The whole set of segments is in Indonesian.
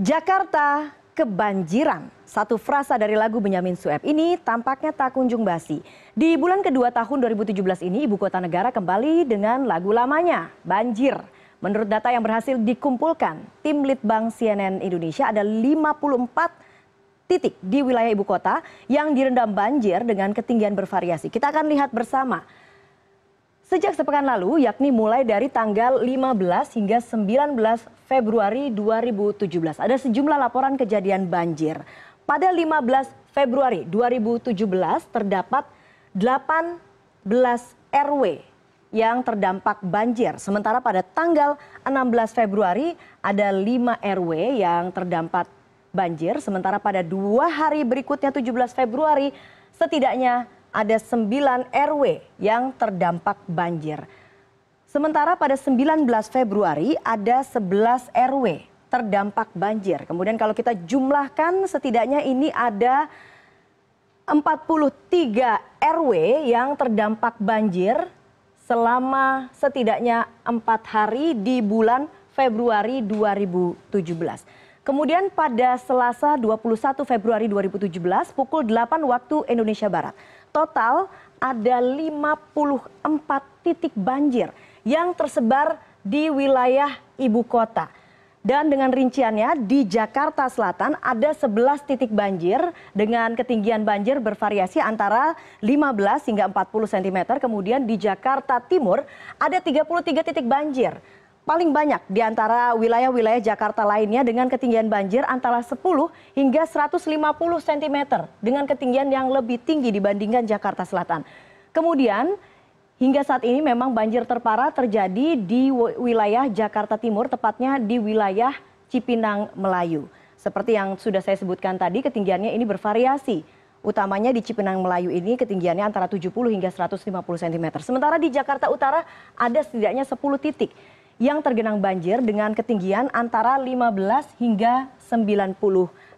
Jakarta kebanjiran. Satu frasa dari lagu Benyamin Sueb ini tampaknya tak kunjung basi. Di bulan kedua tahun 2017 ini ibu kota negara kembali dengan lagu lamanya, Banjir. Menurut data yang berhasil dikumpulkan, tim Litbang CNN Indonesia ada 54 titik di wilayah ibu kota yang direndam banjir dengan ketinggian bervariasi. Kita akan lihat bersama Sejak sepekan lalu, yakni mulai dari tanggal 15 hingga 19 Februari 2017, ada sejumlah laporan kejadian banjir. Pada 15 Februari 2017 terdapat 18 RW yang terdampak banjir. Sementara pada tanggal 16 Februari ada 5 RW yang terdampak banjir. Sementara pada dua hari berikutnya 17 Februari setidaknya ada 9 RW yang terdampak banjir. Sementara pada 19 Februari ada 11 RW terdampak banjir. Kemudian kalau kita jumlahkan setidaknya ini ada 43 RW yang terdampak banjir selama setidaknya empat hari di bulan Februari 2017. Kemudian pada Selasa 21 Februari 2017 pukul 8 waktu Indonesia Barat total ada 54 titik banjir yang tersebar di wilayah ibu kota. Dan dengan rinciannya di Jakarta Selatan ada 11 titik banjir dengan ketinggian banjir bervariasi antara 15 hingga 40 cm. Kemudian di Jakarta Timur ada 33 titik banjir paling banyak di antara wilayah-wilayah Jakarta lainnya dengan ketinggian banjir antara 10 hingga 150 cm dengan ketinggian yang lebih tinggi dibandingkan Jakarta Selatan. Kemudian hingga saat ini memang banjir terparah terjadi di wilayah Jakarta Timur tepatnya di wilayah Cipinang Melayu. Seperti yang sudah saya sebutkan tadi ketinggiannya ini bervariasi utamanya di Cipinang Melayu ini ketinggiannya antara 70 hingga 150 cm. Sementara di Jakarta Utara ada setidaknya 10 titik yang tergenang banjir dengan ketinggian antara 15 hingga 90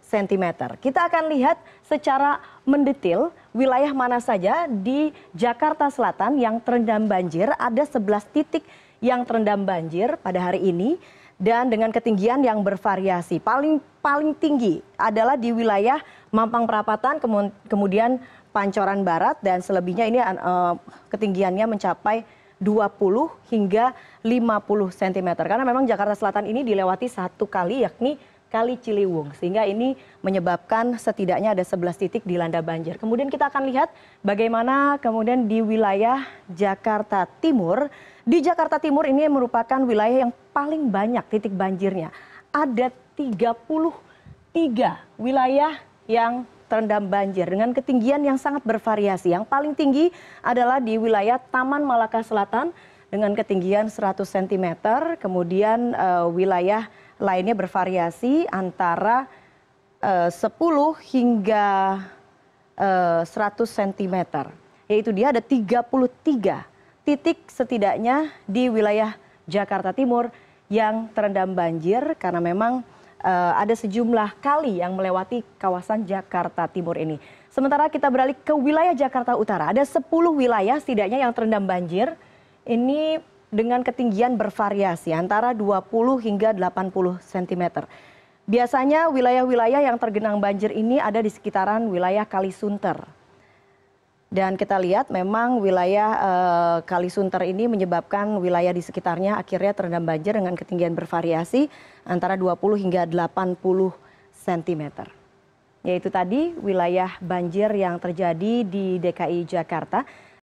cm. Kita akan lihat secara mendetil wilayah mana saja di Jakarta Selatan yang terendam banjir. Ada 11 titik yang terendam banjir pada hari ini dan dengan ketinggian yang bervariasi. Paling paling tinggi adalah di wilayah Mampang Perapatan, kemudian Pancoran Barat dan selebihnya ini uh, ketinggiannya mencapai dua puluh hingga lima puluh cm karena memang Jakarta Selatan ini dilewati satu kali yakni Kali Ciliwung sehingga ini menyebabkan setidaknya ada 11 titik dilanda banjir. Kemudian kita akan lihat bagaimana kemudian di wilayah Jakarta Timur. Di Jakarta Timur ini merupakan wilayah yang paling banyak titik banjirnya. Ada 33 wilayah yang terendam banjir dengan ketinggian yang sangat bervariasi. Yang paling tinggi adalah di wilayah Taman Malaka Selatan dengan ketinggian 100 cm, kemudian uh, wilayah lainnya bervariasi antara eh, uh, 10 hingga uh, 100 cm. Yaitu dia ada 33 titik setidaknya di wilayah Jakarta Timur yang terendam banjir karena memang uh, ada sejumlah kali yang melewati kawasan Jakarta Timur ini. Sementara kita beralih ke wilayah Jakarta Utara. Ada 10 wilayah setidaknya yang terendam banjir. Ini dengan ketinggian bervariasi antara 20 hingga 80 cm. Biasanya wilayah-wilayah yang tergenang banjir ini ada di sekitaran wilayah Kalisunter dan kita lihat memang wilayah eh, Kalisunter ini menyebabkan wilayah di sekitarnya akhirnya terendam banjir dengan ketinggian bervariasi antara 20 hingga 80 cm. Yaitu tadi wilayah banjir yang terjadi di DKI Jakarta.